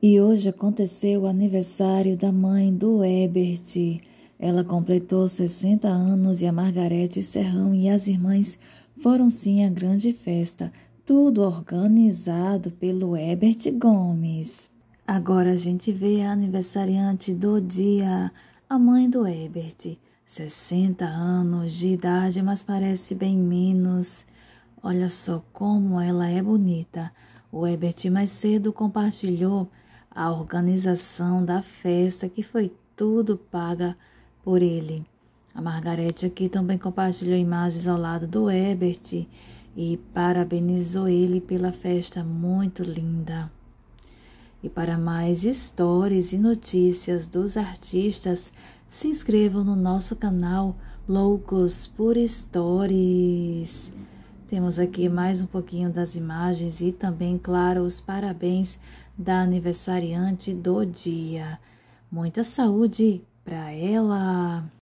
E hoje aconteceu o aniversário da mãe do Ebert. Ela completou 60 anos e a Margarete Serrão e as irmãs foram sim à grande festa, tudo organizado pelo Ebert Gomes. Agora a gente vê a aniversariante do dia, a mãe do Ebert. 60 anos de idade, mas parece bem menos. Olha só como ela é bonita. O Ebert mais cedo compartilhou a organização da festa que foi tudo paga por ele. A Margarete aqui também compartilhou imagens ao lado do Herbert e parabenizou ele pela festa muito linda. E para mais histórias e notícias dos artistas, se inscrevam no nosso canal Loucos por Stories. Temos aqui mais um pouquinho das imagens e também, claro, os parabéns da aniversariante do dia. Muita saúde para ela!